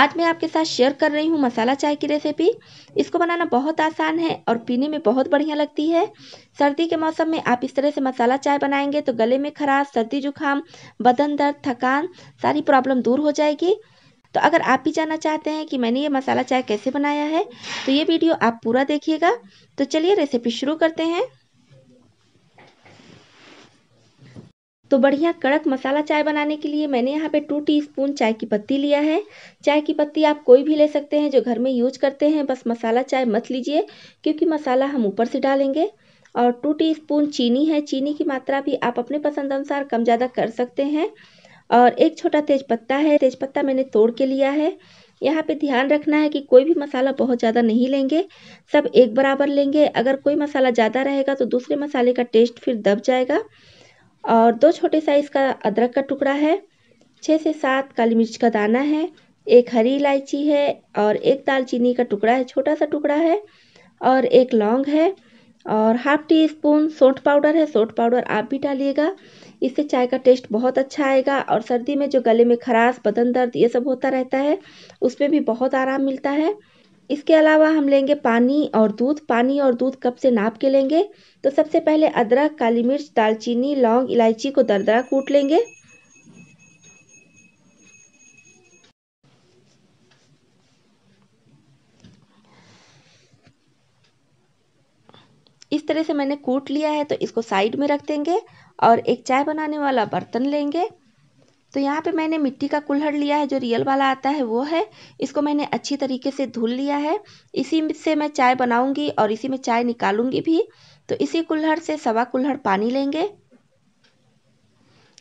आज मैं आपके साथ शेयर कर रही हूँ मसाला चाय की रेसिपी इसको बनाना बहुत आसान है और पीने में बहुत बढ़िया लगती है सर्दी के मौसम में आप इस तरह से मसाला चाय बनाएंगे तो गले में खराश सर्दी जुकाम बदन दर्द थकान सारी प्रॉब्लम दूर हो जाएगी तो अगर आप भी जानना चाहते हैं कि मैंने ये मसाला चाय कैसे बनाया है तो ये वीडियो आप पूरा देखिएगा तो चलिए रेसिपी शुरू करते हैं तो बढ़िया कड़क मसाला चाय बनाने के लिए मैंने यहाँ पे टू टीस्पून चाय की पत्ती लिया है चाय की पत्ती आप कोई भी ले सकते हैं जो घर में यूज करते हैं बस मसाला चाय मत लीजिए क्योंकि मसाला हम ऊपर से डालेंगे और टू टीस्पून चीनी है चीनी की मात्रा भी आप अपने पसंद अनुसार कम ज़्यादा कर सकते हैं और एक छोटा तेज पत्ता है तेज पत्ता मैंने तोड़ के लिया है यहाँ पे ध्यान रखना है कि कोई भी मसाला बहुत ज़्यादा नहीं लेंगे सब एक बराबर लेंगे अगर कोई मसाला ज़्यादा रहेगा तो दूसरे मसाले का टेस्ट फिर दब जाएगा और दो छोटे साइज का अदरक का टुकड़ा है छः से सात काली मिर्च का दाना है एक हरी इलायची है और एक दालचीनी का टुकड़ा है छोटा सा टुकड़ा है और एक लौंग है और हाफ टी स्पून सोट पाउडर है सोंठ पाउडर आप भी डालिएगा इससे चाय का टेस्ट बहुत अच्छा आएगा और सर्दी में जो गले में खराश बदन दर्द ये सब होता रहता है उसमें भी बहुत आराम मिलता है इसके अलावा हम लेंगे पानी और दूध पानी और दूध कप से नाप के लेंगे तो सबसे पहले अदरक काली मिर्च दालचीनी लौंग इलायची को दरदरा कूट लेंगे इस तरह से मैंने कूट लिया है तो इसको साइड में रख देंगे और एक चाय बनाने वाला बर्तन लेंगे तो यहाँ पे मैंने मिट्टी का कुल्हड़ लिया है जो रियल वाला आता है वो है इसको मैंने अच्छी तरीके से धुल लिया है इसी से मैं चाय बनाऊंगी और इसी में चाय निकालूंगी भी तो इसी कुल्हड़ से सवा कुल्हड़ पानी लेंगे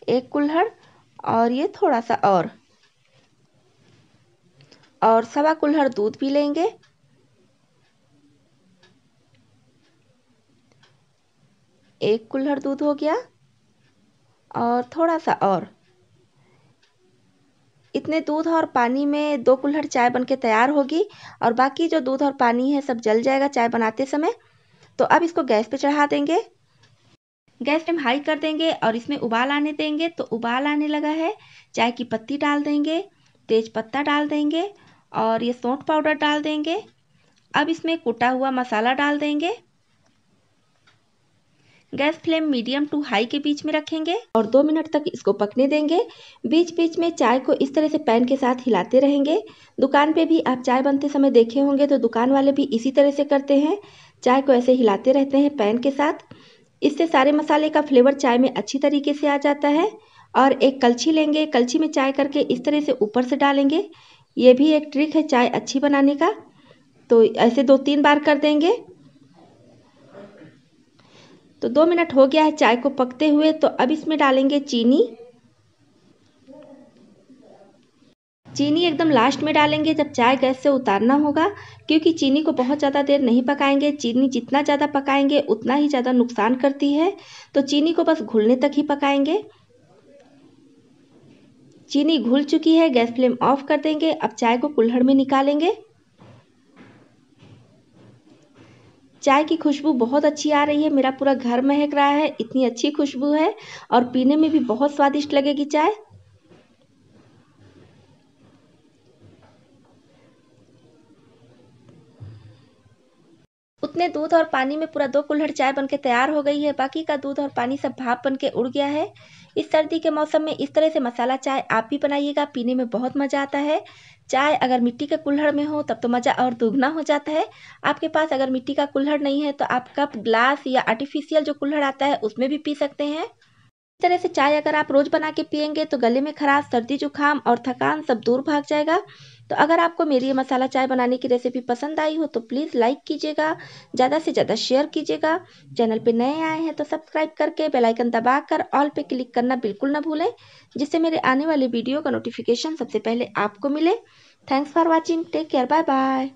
एक कुल्हड़ और ये थोड़ा सा और और सवा कुल्हड़ दूध भी लेंगे एक कुल्हड़ दूध हो गया और थोड़ा सा और इतने दूध और पानी में दो कुल्हड़ चाय बनके तैयार होगी और बाकी जो दूध और पानी है सब जल जाएगा चाय बनाते समय तो अब इसको गैस पे चढ़ा देंगे गैस फ्लेम हाई कर देंगे और इसमें उबाल आने देंगे तो उबाल आने लगा है चाय की पत्ती डाल देंगे तेज पत्ता डाल देंगे और ये सौंठ पाउडर डाल देंगे अब इसमें कुटा हुआ मसाला डाल देंगे gas flame medium to high के बीच में रखेंगे और दो मिनट तक इसको पकने देंगे बीच बीच में चाय को इस तरह से पैन के साथ हिलाते रहेंगे दुकान पे भी आप चाय बनते समय देखे होंगे तो दुकान वाले भी इसी तरह से करते हैं चाय को ऐसे हिलाते रहते हैं पैन के साथ इससे सारे मसाले का फ्लेवर चाय में अच्छी तरीके से आ जाता है और एक कलछी लेंगे कलछी में चाय करके इस तरह से ऊपर से डालेंगे ये भी एक ट्रिक है चाय अच्छी बनाने का तो ऐसे दो तीन बार कर देंगे तो दो मिनट हो गया है चाय को पकते हुए तो अब इसमें डालेंगे चीनी चीनी एकदम लास्ट में डालेंगे जब चाय गैस से उतारना होगा क्योंकि चीनी को बहुत ज़्यादा देर नहीं पकाएंगे चीनी जितना ज़्यादा पकाएंगे उतना ही ज़्यादा नुकसान करती है तो चीनी को बस घुलने तक ही पकाएंगे चीनी घुल चुकी है गैस फ्लेम ऑफ कर देंगे अब चाय को कुल्हड़ में निकालेंगे चाय की खुशबू बहुत अच्छी आ रही है मेरा पूरा घर महक रहा है इतनी अच्छी खुशबू है और पीने में भी बहुत स्वादिष्ट लगेगी चाय उतने दूध और पानी में पूरा दो कुल्हड़ चाय बनके तैयार हो गई है बाकी का दूध और पानी सब भाप बन के उड़ गया है इस सर्दी के मौसम में इस तरह से मसाला चाय आप भी बनाइएगा पीने में बहुत मज़ा आता है चाय अगर मिट्टी के कुल्हड़ में हो तब तो मज़ा और दुगना हो जाता है आपके पास अगर मिट्टी का कुल्हड़ नहीं है तो आप कप ग्लास या आर्टिफिशियल जो कुल्हड़ आता है उसमें भी पी सकते हैं तरह से चाय अगर आप रोज़ बना के पियेंगे तो गले में खराश सर्दी जुकाम और थकान सब दूर भाग जाएगा तो अगर आपको मेरी ये मसाला चाय बनाने की रेसिपी पसंद आई हो तो प्लीज़ लाइक कीजिएगा ज़्यादा से ज़्यादा शेयर कीजिएगा चैनल पे नए आए हैं तो सब्सक्राइब करके बेल आइकन दबा कर ऑल पे क्लिक करना बिल्कुल ना भूलें जिससे मेरे आने वाले वीडियो का नोटिफिकेशन सबसे पहले आपको मिले thanks for watching take care bye bye